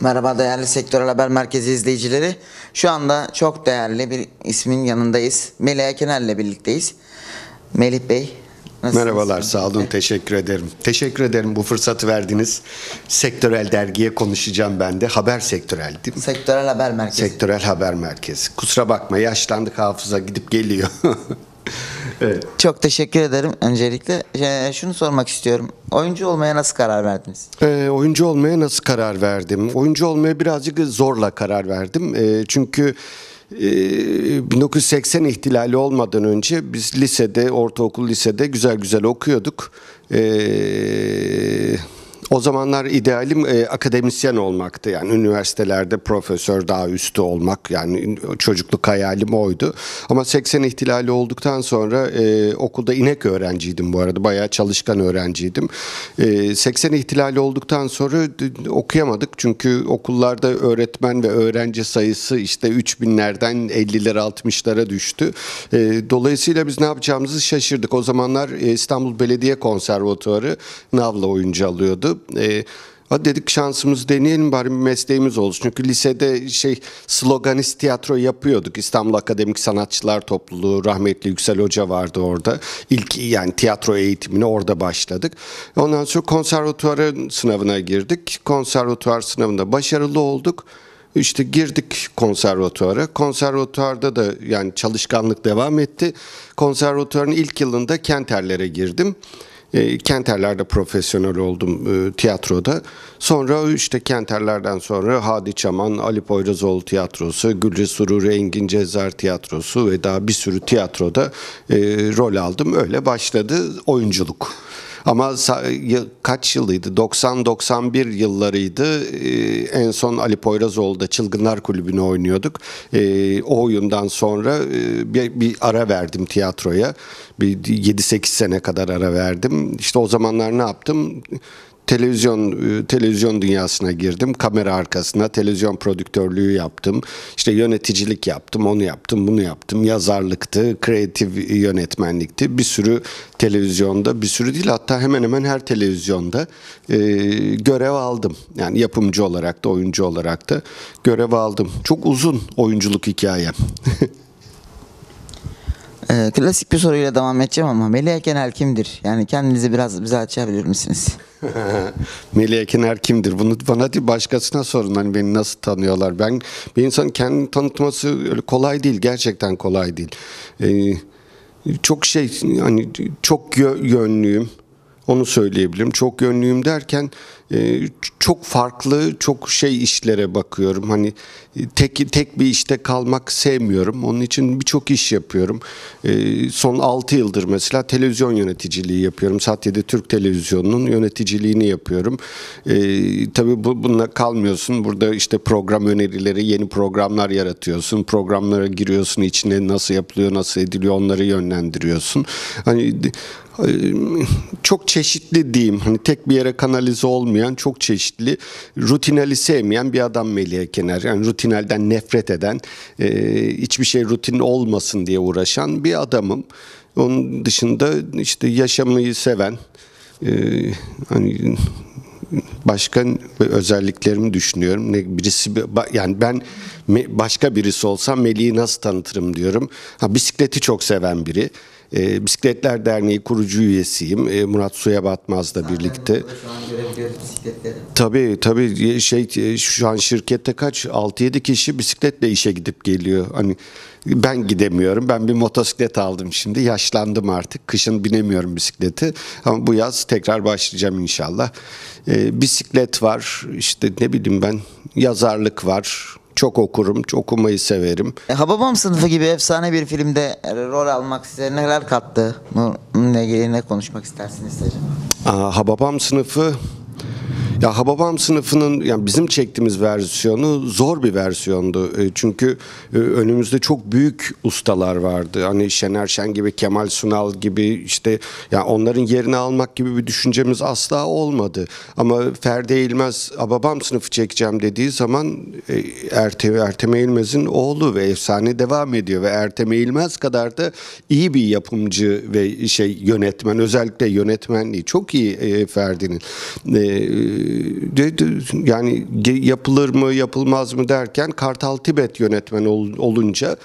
Merhaba değerli Sektör Haber Merkezi izleyicileri. Şu anda çok değerli bir ismin yanındayız. Melih Kener'le birlikteyiz. Melih Bey Nasılsınız? Merhabalar, sağ olun. Teşekkür ederim. Teşekkür ederim bu fırsatı verdiniz. Sektörel dergiye konuşacağım ben de. Haber sektörel değil mi? Sektörel Haber Merkezi. Sektörel Haber Merkezi. Kusura bakma yaşlandık hafıza gidip geliyor. evet. Çok teşekkür ederim öncelikle. Ee, şunu sormak istiyorum. Oyuncu olmaya nasıl karar verdiniz? Ee, oyuncu olmaya nasıl karar verdim? Oyuncu olmaya birazcık zorla karar verdim. Ee, çünkü... 1980 e, ihtilali olmadan önce biz lisede, ortaokul lisede güzel güzel okuyorduk. Ee, o zamanlar idealim e, akademisyen olmaktı. Yani üniversitelerde profesör daha üstü olmak. Yani çocukluk hayalim oydu. Ama 80 ihtilali olduktan sonra e, okulda inek öğrenciydim bu arada. Bayağı çalışkan öğrenciydim. E, 80 ihtilali olduktan sonra okuyamadık. Çünkü okullarda öğretmen ve öğrenci sayısı işte 3000'lerden 50'lere 60'lara düştü. E, dolayısıyla biz ne yapacağımızı şaşırdık. O zamanlar e, İstanbul Belediye Konservatuarı navla oyuncu alıyordu. E, Hadi dedik şansımızı deneyelim bari bir mesleğimiz olsun. Çünkü lisede şey sloganist tiyatro yapıyorduk. İstanbul Akademik Sanatçılar Topluluğu rahmetli Yüksel Hoca vardı orada. İlk yani tiyatro eğitimini orada başladık. Ondan sonra konservatuvarın sınavına girdik. Konservatuvar sınavında başarılı olduk. İşte girdik konservatuara. Konservatuarda da yani çalışkanlık devam etti. Konservatuarın ilk yılında Kenterlere girdim. E, Kenterler'de profesyonel oldum e, tiyatroda. Sonra işte Kenterler'den sonra Hadi Çaman, Ali Poyrazoğlu Tiyatrosu, Gülce Surur, Engin Cezar Tiyatrosu ve daha bir sürü tiyatroda e, rol aldım. Öyle başladı oyunculuk. Ama kaç yıldıydı? 90-91 yıllarıydı. Ee, en son Ali Poyrazoğlu'da Çılgınlar kulübünü oynuyorduk. Ee, o oyundan sonra e, bir, bir ara verdim tiyatroya. Bir 7-8 sene kadar ara verdim. İşte o zamanlar ne yaptım? televizyon e, televizyon dünyasına girdim. Kamera arkasına televizyon prodüktörlüğü yaptım. İşte yöneticilik yaptım, onu yaptım, bunu yaptım. Yazarlıktı, kreatif yönetmenlikti. Bir sürü televizyonda, bir sürü değil hatta hemen hemen her televizyonda e, görev aldım. Yani yapımcı olarak da, oyuncu olarak da görev aldım. Çok uzun oyunculuk hikayem. Ee, klasik bir soruyla devam edeceğim ama Melih Ekener kimdir? Yani kendinizi biraz bize açabilir misiniz? Melih Ekener kimdir? Bunu bana değil başkasına sorun. Hani beni nasıl tanıyorlar? Ben bir insan kendini tanıtması öyle kolay değil. Gerçekten kolay değil. Ee, çok şey hani çok yönlüyüm. Onu söyleyebilirim. Çok yönlüyüm derken ee, çok farklı çok şey işlere bakıyorum. Hani e, tek tek bir işte kalmak sevmiyorum. Onun için birçok iş yapıyorum. Ee, son 6 yıldır mesela televizyon yöneticiliği yapıyorum. Saat Satya'da Türk Televizyonu'nun yöneticiliğini yapıyorum. E, tabii bu, bununla kalmıyorsun. Burada işte program önerileri, yeni programlar yaratıyorsun. Programlara giriyorsun içine nasıl yapılıyor, nasıl ediliyor onları yönlendiriyorsun. Hani e, çok çeşitli diyeyim. Hani tek bir yere kanalize olmuyor tanıyan, çok çeşitli, rutinali sevmeyen bir adam Melih Kenar. Yani rutinalden nefret eden, e, hiçbir şey rutin olmasın diye uğraşan bir adamım. Onun dışında işte yaşamayı seven, e, hani başka özelliklerimi düşünüyorum. Ne birisi yani ben başka birisi olsam Melih'i nasıl tanıtırım diyorum. Ha bisikleti çok seven biri. E, Bisikletler Derneği kurucu üyesiyim. E, Murat Suya batmaz da birlikte. Tabii tabii ee, şey e, şu an şirkette kaç 6-7 kişi bisikletle işe gidip geliyor. Hani ben gidemiyorum. Ben bir motosiklet aldım şimdi. Yaşlandım artık. Kışın binemiyorum bisikleti. Ama bu yaz tekrar başlayacağım inşallah. E, bisiklet var. İşte ne bileyim ben yazarlık var çok okurum, çok okumayı severim. E, Hababam sınıfı gibi efsane bir filmde e, rol almak size neler kattı? Bununla ilgili ne konuşmak istersiniz? Aa, Hababam sınıfı ya Hababam sınıfının yani bizim çektiğimiz versiyonu zor bir versiyondu. E, çünkü e, önümüzde çok büyük ustalar vardı. Hani Şener Şen gibi, Kemal Sunal gibi işte ya yani onların yerini almak gibi bir düşüncemiz asla olmadı. Ama Ferdi Eğilmez Hababam sınıfı çekeceğim dediği zaman e, Ertem, Ertem Eğilmez'in oğlu ve efsane devam ediyor ve Ertem Eğilmez kadar da iyi bir yapımcı ve şey yönetmen özellikle yönetmenliği çok iyi Ferdi'nin de, de, yani yapılır mı yapılmaz mı derken Kartal Tibet yönetmen ol, olunca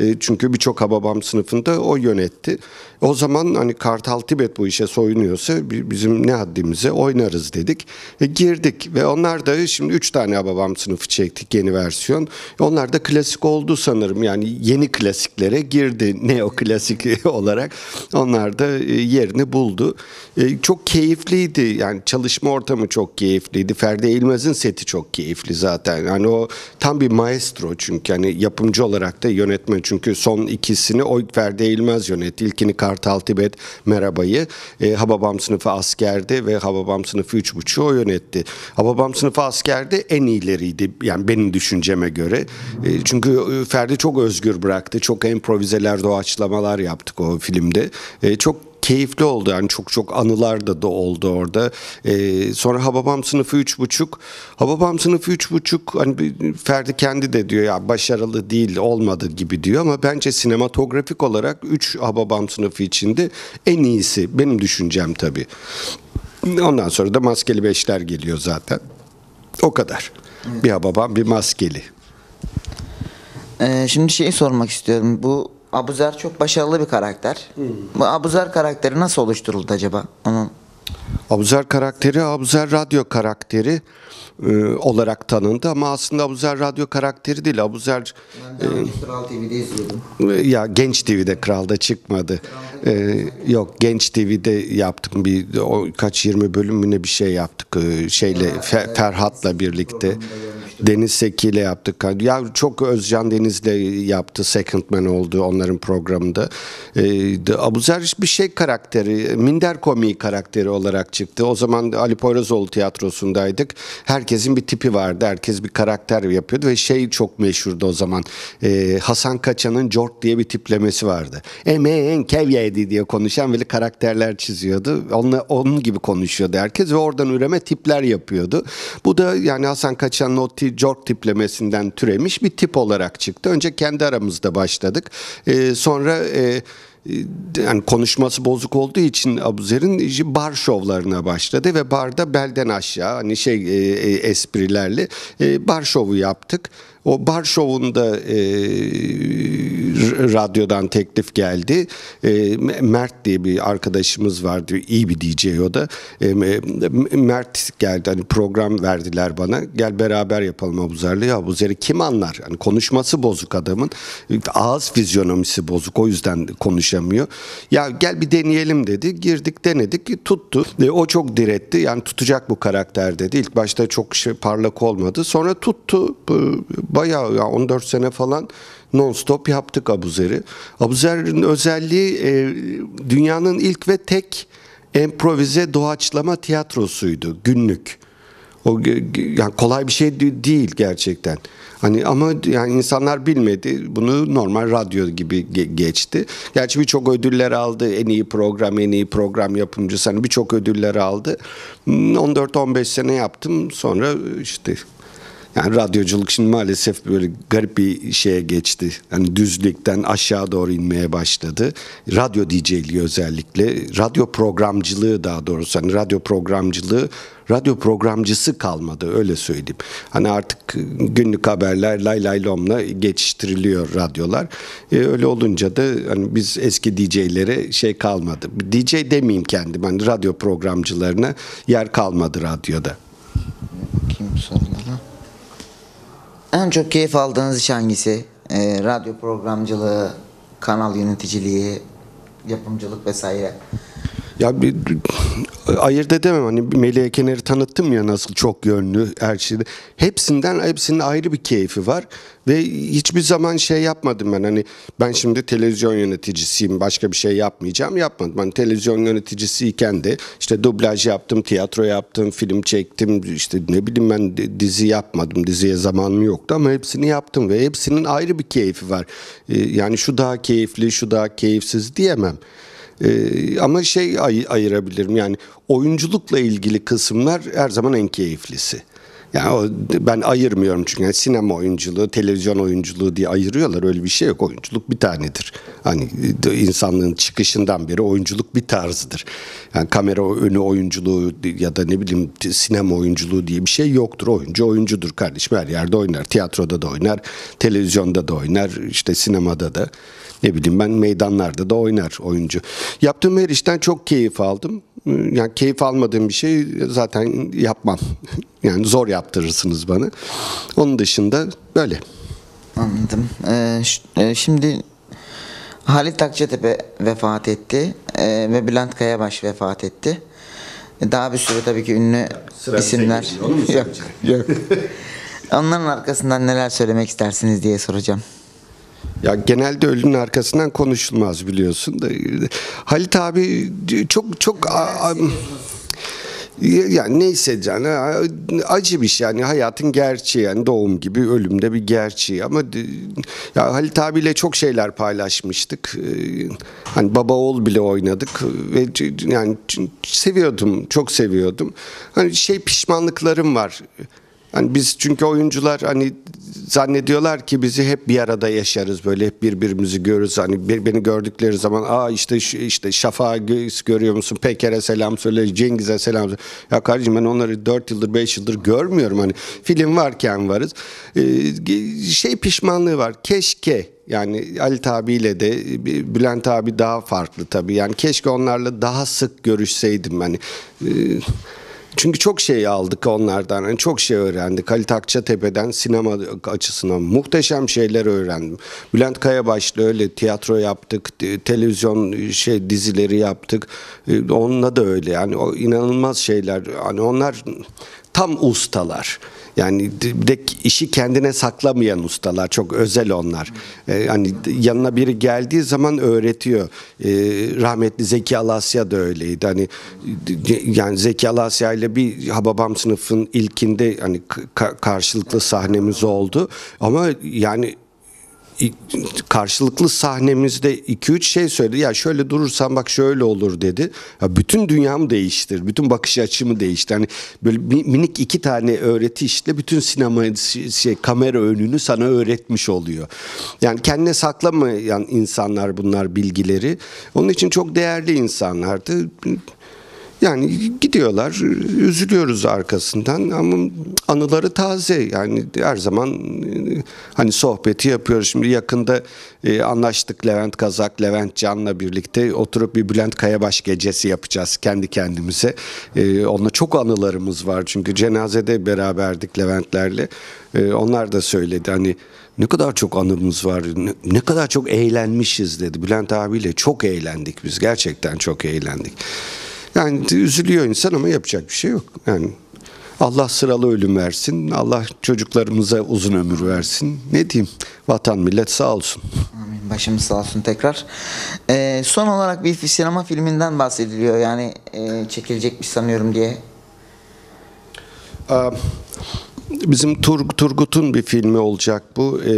e, çünkü birçok Hababam sınıfında o yönetti. O zaman hani Kartal Tibet bu işe soyunuyorsa bizim ne haddimize oynarız dedik. E, girdik ve onlar da şimdi 3 tane Hababam sınıfı çektik yeni versiyon. Onlar da klasik oldu sanırım yani yeni klasiklere girdi neo klasik olarak. Onlar da e, yerini buldu. E, çok keyifliydi yani çalışma ortamı çok keyifli keyifliydi. Ferdi Eğilmez'in seti çok keyifli zaten. Hani o tam bir maestro çünkü hani yapımcı olarak da yönetmen. Çünkü son ikisini o Ferdi Eğilmez yönetti. İlkini Kartal Tibet Merhaba'yı. E, Hababam sınıfı askerde ve Hababam sınıfı 3.5'ü o yönetti. Hababam sınıfı askerde en iyileriydi. Yani benim düşünceme göre. E, çünkü e, Ferdi çok özgür bıraktı. Çok improvizeler, doğaçlamalar yaptık o filmde. E, çok keyifli oldu. Yani çok çok anılar da da oldu orada. E, sonra Hababam sınıfı 3.5. Hababam sınıfı 3.5 hani Ferdi kendi de diyor ya başarılı değil olmadı gibi diyor ama bence sinematografik olarak 3 Hababam sınıfı içinde en iyisi. Benim düşüncem tabii. Ondan sonra da maskeli beşler geliyor zaten. O kadar. Bir Hababam bir maskeli. Ee, şimdi şeyi sormak istiyorum. Bu Abuzer çok başarılı bir karakter. Hmm. Bu Abuzer karakteri nasıl oluşturuldu acaba? Onun Abuzer karakteri Abuzer Radyo karakteri e, olarak tanındı ama aslında Abuzer Radyo karakteri değil. Abuzer ben de önce Kral TV'de izliyordum. e, ya Genç TV'de Kral'da çıkmadı. E, yok Genç TV'de yaptık bir o, kaç 20 bölüm mü ne bir şey yaptık e, şeyle Fe- Ferhat'la birlikte konuştuk. Deniz Seki ile yaptık. Ya çok Özcan Deniz'le yaptı. Second Man oldu onların programında. Ee, Abuzer bir şey karakteri, minder komiği karakteri olarak çıktı. O zaman Ali Poyrazoğlu tiyatrosundaydık. Herkesin bir tipi vardı. Herkes bir karakter yapıyordu ve şey çok meşhurdu o zaman. Ee, Hasan Kaçan'ın Jort diye bir tiplemesi vardı. Emeğen kevyeydi diye konuşan böyle karakterler çiziyordu. Onunla, onun gibi konuşuyordu herkes ve oradan üreme tipler yapıyordu. Bu da yani Hasan Kaçan'ın o tip anti jork tiplemesinden türemiş bir tip olarak çıktı. Önce kendi aramızda başladık. Ee, e, sonra e, yani konuşması bozuk olduğu için Abuzer'in bar şovlarına başladı ve barda belden aşağı hani şey e, e esprilerle e, bar şovu yaptık. O bar şovunda e, radyodan teklif geldi. E, Mert diye bir arkadaşımız vardı. iyi bir DJ o da. E, Mert geldi hani program verdiler bana. Gel beraber yapalım Abuzer'le. Ya Abuzer'i kim anlar? Yani konuşması bozuk adamın. Ağız fizyonomisi bozuk. O yüzden konuşamıyor. Ya gel bir deneyelim dedi. Girdik denedik. Tuttu. E, o çok diretti. Yani tutacak bu karakter dedi. İlk başta çok şey, parlak olmadı. Sonra tuttu bayağı ya 14 sene falan non-stop yaptık Abuzer'i. Abuzer'in özelliği e, dünyanın ilk ve tek improvize doğaçlama tiyatrosuydu günlük. O yani kolay bir şey değil gerçekten. Hani ama yani insanlar bilmedi. Bunu normal radyo gibi ge- geçti. Gerçi birçok ödüller aldı. En iyi program, en iyi program yapımcısı hani birçok ödüller aldı. 14-15 hmm, sene yaptım. Sonra işte yani radyoculuk şimdi maalesef böyle garip bir şeye geçti. Hani düzlükten aşağı doğru inmeye başladı. Radyo DJ'liği özellikle. Radyo programcılığı daha doğrusu. Hani radyo programcılığı radyo programcısı kalmadı öyle söyleyeyim. Hani artık günlük haberler lay lay lomla geçiştiriliyor radyolar. E, öyle olunca da hani biz eski DJ'lere şey kalmadı. DJ demeyeyim kendim hani radyo programcılarına yer kalmadı radyoda. Kim sorunlar? En çok keyif aldığınız iş hangisi? Ee, radyo programcılığı, kanal yöneticiliği, yapımcılık vesaire. Ya bir ayırt edemem. Hani Melih Kener'i tanıttım ya nasıl çok yönlü her şeyde. Hepsinden hepsinin ayrı bir keyfi var ve hiçbir zaman şey yapmadım ben. Hani ben şimdi televizyon yöneticisiyim. Başka bir şey yapmayacağım. Yapmadım. Hani televizyon yöneticisiyken de işte dublaj yaptım, tiyatro yaptım, film çektim. işte ne bileyim ben dizi yapmadım. Diziye zamanım yoktu ama hepsini yaptım ve hepsinin ayrı bir keyfi var. Ee, yani şu daha keyifli, şu daha keyifsiz diyemem. Ee, ama şey ay- ayırabilirim yani oyunculukla ilgili kısımlar her zaman en keyiflisi. Yani o, ben ayırmıyorum çünkü yani sinema oyunculuğu, televizyon oyunculuğu diye ayırıyorlar. Öyle bir şey yok. Oyunculuk bir tanedir. Hani insanlığın çıkışından beri oyunculuk bir tarzdır. Yani kamera önü oyunculuğu ya da ne bileyim sinema oyunculuğu diye bir şey yoktur. Oyuncu oyuncudur kardeşim. Her yerde oynar. Tiyatroda da oynar, televizyonda da oynar, işte sinemada da ne bileyim ben meydanlarda da oynar oyuncu. Yaptığım her işten çok keyif aldım. Ee, yani keyif almadığım bir şey zaten yapmam. Yani zor yaptırırsınız bana. Onun dışında böyle. Anladım. Ee, e, şimdi Halit Akçatepe vefat etti ee, ve Bülent Kayabaş vefat etti. E, daha bir sürü tabii ki ünlü Sıra isimler. yok, yok. Onların arkasından neler söylemek istersiniz diye soracağım. Ya genelde ölünün arkasından konuşulmaz biliyorsun da. Halit abi çok çok a, neyse yani acı bir şey yani hayatın gerçeği yani doğum gibi ölümde bir gerçeği ama ya Halit abiyle çok şeyler paylaşmıştık ee, hani baba oğul bile oynadık ve yani seviyordum çok seviyordum hani şey pişmanlıklarım var Hani biz çünkü oyuncular hani zannediyorlar ki bizi hep bir arada yaşarız böyle hep birbirimizi görürüz. Hani bir, beni gördükleri zaman aa işte işte Şafak'ı görüyor musun? Peker'e selam söyle, Cengiz'e selam söyle. Ya kardeşim ben onları 4 yıldır 5 yıldır görmüyorum hani film varken varız. Ee, şey pişmanlığı var. Keşke yani Ali tabiyle de e, Bülent abi daha farklı tabii. Yani keşke onlarla daha sık görüşseydim hani. Ee, çünkü çok şey aldık onlardan. Yani çok şey öğrendik. Halit Akçatepe'den sinema açısından muhteşem şeyler öğrendim. Bülent Kayabaş'la öyle tiyatro yaptık. Televizyon şey dizileri yaptık. E, onunla da öyle yani o inanılmaz şeyler. Hani onlar tam ustalar. Yani de işi kendine saklamayan ustalar çok özel onlar. Ee, hani yanına biri geldiği zaman öğretiyor. Ee, rahmetli Zeki Alasya da öyleydi. Hani yani Zeki Alasya ile bir Hababam sınıfın ilkinde hani karşılıklı sahnemiz oldu. Ama yani karşılıklı sahnemizde 2-3 şey söyledi. Ya şöyle durursan bak şöyle olur dedi. Ya bütün dünyamı değiştir. Bütün bakış açımı değiştir. Hani böyle minik iki tane öğreti işte bütün sinema şey kamera önünü sana öğretmiş oluyor. Yani kendine saklamayan insanlar bunlar bilgileri. Onun için çok değerli insanlardı. Yani gidiyorlar, üzülüyoruz arkasından ama anıları taze. Yani her zaman e, hani sohbeti yapıyoruz. Şimdi yakında e, anlaştık Levent Kazak, Levent Can'la birlikte oturup bir Bülent Kayabaş gecesi yapacağız kendi kendimize. E, onunla çok anılarımız var çünkü cenazede beraberdik Leventlerle. E, onlar da söyledi hani ne kadar çok anımız var, ne, ne kadar çok eğlenmişiz dedi. Bülent abiyle çok eğlendik biz, gerçekten çok eğlendik. Yani üzülüyor insan ama yapacak bir şey yok. Yani Allah sıralı ölüm versin. Allah çocuklarımıza uzun ömür versin. Ne diyeyim? Vatan millet sağ olsun. Amin. Başımız sağ olsun tekrar. Ee, son olarak bir sinema filminden bahsediliyor. Yani e, çekilecekmiş sanıyorum diye. Um, bizim Tur Turgut'un bir filmi olacak bu. E,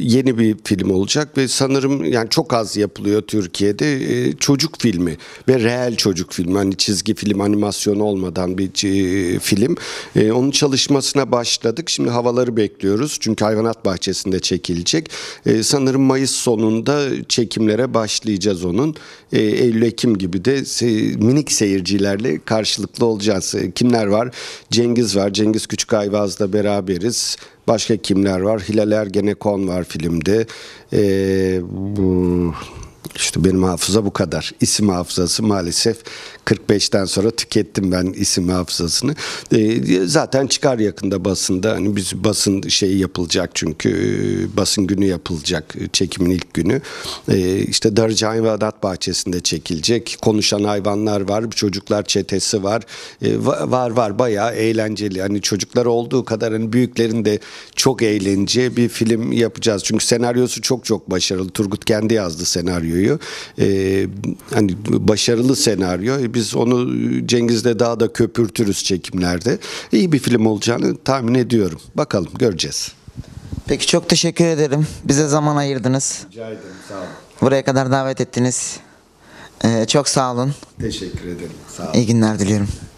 yeni bir film olacak ve sanırım yani çok az yapılıyor Türkiye'de. E, çocuk filmi ve reel çocuk filmi. Hani çizgi film animasyonu olmadan bir e, film. E, onun çalışmasına başladık. Şimdi havaları bekliyoruz. Çünkü hayvanat bahçesinde çekilecek. E, sanırım Mayıs sonunda çekimlere başlayacağız onun. E, Eylül-Ekim gibi de se minik seyircilerle karşılıklı olacağız. kimler var? Cengiz var. Cengiz Küçük hayvan. Yılmaz'la beraberiz. Başka kimler var? Hilal Ergenekon var filmde. Ee, bu, işte benim hafıza bu kadar. İsim hafızası maalesef 45'ten sonra tükettim ben isim hafızasını. E, zaten çıkar yakında basında. Hani biz basın şeyi yapılacak çünkü e, basın günü yapılacak e, çekimin ilk günü. E, işte Darıcı Hayvanat Bahçesi'nde çekilecek. Konuşan hayvanlar var, çocuklar çetesi var. E, var var bayağı eğlenceli. Hani çocuklar olduğu kadar hani büyüklerin de çok eğlenceli bir film yapacağız. Çünkü senaryosu çok çok başarılı. Turgut kendi yazdı senaryoyu. E, hani başarılı senaryo. Biz biz onu e, Cengiz'de daha da köpürtürüz çekimlerde. İyi bir film olacağını tahmin ediyorum. Bakalım göreceğiz. Peki çok teşekkür ederim. Bize zaman ayırdınız. Rica ederim sağ olun. Buraya kadar davet ettiniz. Ee, çok sağ olun. Teşekkür ederim. Sağ olun. İyi günler diliyorum.